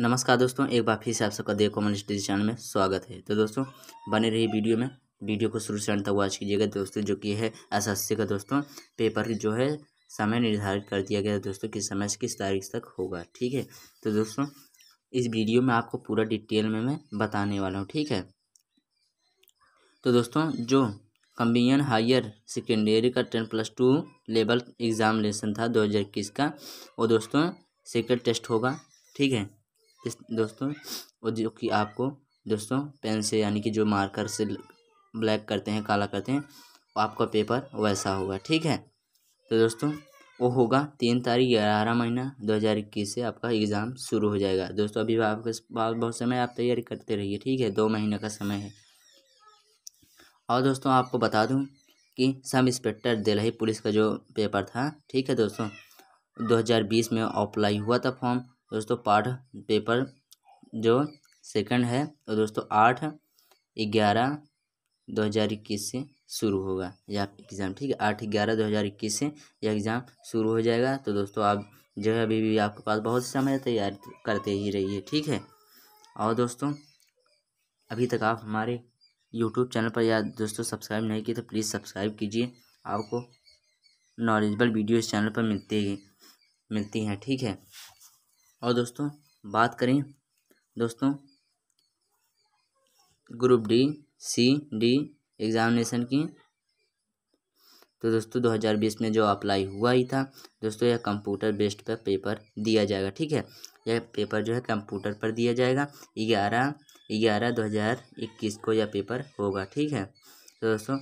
नमस्कार दोस्तों एक बार फिर से आप सबका देखो मनीष स्टडी चैनल में स्वागत है तो दोस्तों बने रही वीडियो में वीडियो को शुरू से अंत तक वॉच कीजिएगा दोस्तों जो कि है एस एस का दोस्तों पेपर जो है समय निर्धारित कर दिया गया है दोस्तों किस समय से किस तारीख तक होगा ठीक है तो दोस्तों इस वीडियो में आपको पूरा डिटेल में मैं बताने वाला हूँ ठीक है तो दोस्तों जो कम्बियन हायर सेकेंडरी का ten plus two level examination था दो हज़ार इक्कीस का वो दोस्तों सेकेंड टेस्ट होगा ठीक है इस दोस्तों वो जो कि आपको दोस्तों पेन से यानी कि जो मार्कर से ब्लैक करते हैं काला करते हैं आपका पेपर वैसा होगा ठीक है तो दोस्तों वो होगा तीन तारीख ग्यारह महीना दो हज़ार इक्कीस से आपका एग्ज़ाम शुरू हो जाएगा दोस्तों अभी आपके पास बहुत समय आप तैयारी करते रहिए ठीक है दो महीने का समय है और दोस्तों आपको बता दूं कि सब इंस्पेक्टर दिल्ली पुलिस का जो पेपर था ठीक है दोस्तों 2020 में अप्लाई हुआ था फॉर्म दोस्तों पाठ पेपर जो सेकंड है और दोस्तों आठ ग्यारह दो हज़ार इक्कीस से शुरू होगा यह एग्ज़ाम ठीक है आठ ग्यारह दो हज़ार इक्कीस से यह एग्ज़ाम शुरू हो जाएगा तो दोस्तों आप जो है अभी भी आपके पास बहुत समय तैयार करते ही रहिए ठीक है और दोस्तों अभी तक आप हमारे यूट्यूब चैनल पर या दोस्तों सब्सक्राइब नहीं किए तो प्लीज़ सब्सक्राइब कीजिए आपको नॉलेजबल वीडियो इस चैनल पर मिलती मिलती हैं ठीक है और दोस्तों बात करें दोस्तों group D C D examination की तो दोस्तों 2020 में जो अप्लाई हुआ ही था दोस्तों यह कंप्यूटर बेस्ड पर पेपर दिया जाएगा ठीक है यह पेपर जो है कंप्यूटर पर दिया जाएगा ग्यारह ग्यारह दो हज़ार इक्कीस को यह पेपर होगा ठीक है तो दोस्तों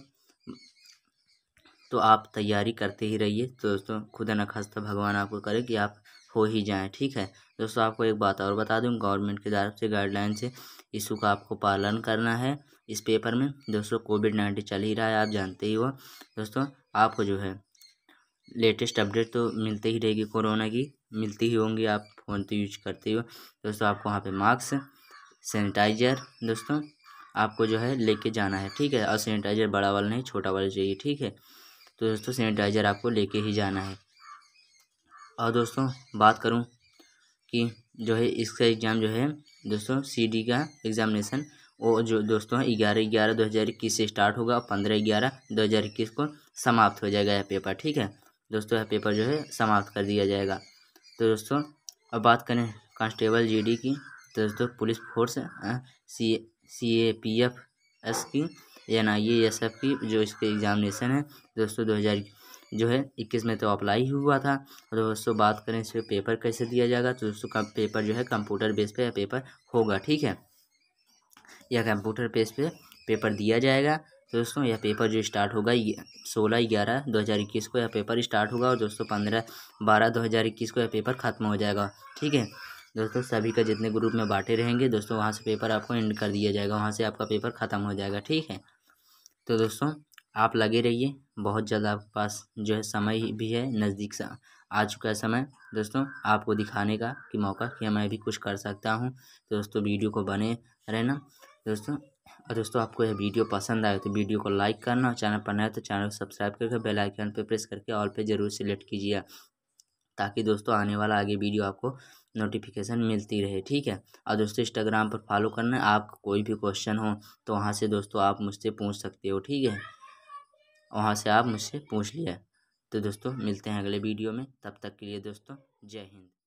तो आप तैयारी करते ही रहिए तो दोस्तों खुदा न खास्ता भगवान आपको करे कि आप हो ही जाए ठीक है दोस्तों आपको एक बात और बता दूँ गवर्नमेंट की तरफ से गाइडलाइन से इशू का आपको पालन करना है इस पेपर में दोस्तों कोविड नाइन्टीन चल ही रहा है आप जानते ही हो दोस्तों आपको जो है लेटेस्ट अपडेट तो मिलते ही रहेगी कोरोना की मिलती ही होंगी आप फ़ोन तो यूज करते ही हो दोस्तों आपको वहाँ पे मास्क सैनिटाइजर दोस्तों आपको जो है लेके जाना है ठीक है और सैनिटाइजर बड़ा वाला नहीं छोटा वाला चाहिए ठीक है तो दोस्तों सैनिटाइजर आपको लेके ही जाना है और दोस्तों बात करूँ कि जो है इसका एग्ज़ाम जो है दोस्तों सी डी का एग्जामिनेशन वो जो दोस्तों ग्यारह ग्यारह दो हज़ार इक्कीस से स्टार्ट होगा और पंद्रह ग्यारह दो हज़ार इक्कीस को समाप्त हो जाएगा यह पेपर ठीक है दोस्तों यह पेपर जो है समाप्त कर दिया जाएगा तो दोस्तों अब बात करें कांस्टेबल जी की तो दोस्तों police force C C A P F S की N I A S F की जो इसके एग्जामिनेशन है दोस्तों दो हज़ार जो है इक्कीस में तो अप्लाई हुआ था तो दोस्तों बात करें इस पर पेपर कैसे दिया जाएगा तो दोस्तों पेपर जो है कंप्यूटर बेस पे पेपर होगा ठीक है यह कंप्यूटर बेस पे पेपर दिया जाएगा तो दोस्तों यह पेपर जो स्टार्ट होगा सोलह ग्यारह दो हज़ार इक्कीस को यह पेपर स्टार्ट होगा और दोस्तों पंद्रह बारह दो हज़ार इक्कीस को यह पेपर ख़त्म हो जाएगा ठीक है दोस्तों सभी का जितने ग्रुप में बांटे रहेंगे दोस्तों वहाँ से पेपर आपको एंड कर दिया जाएगा वहाँ से आपका पेपर ख़त्म हो जाएगा ठीक है तो दोस्तों आप लगे रहिए बहुत ज़्यादा आपके पास जो है समय भी है नज़दीक सा आ चुका है समय दोस्तों आपको दिखाने का कि मौका कि मैं भी कुछ कर सकता हूँ तो दोस्तों वीडियो को बने रहना दोस्तों और दोस्तों आपको यह वीडियो पसंद आए तो वीडियो को लाइक करना चैनल पर नया तो चैनल को सब्सक्राइब करके बेल आइकन पर प्रेस करके ऑल पे जरूर सेलेक्ट कीजिए ताकि दोस्तों आने वाला आगे वीडियो आपको नोटिफिकेशन मिलती रहे ठीक है और दोस्तों इंस्टाग्राम पर फॉलो करना आपका कोई भी क्वेश्चन हो तो वहाँ से दोस्तों आप मुझसे पूछ सकते हो ठीक है वहाँ से आप मुझसे पूछ लिया तो दोस्तों मिलते हैं अगले वीडियो में तब तक के लिए दोस्तों जय हिंद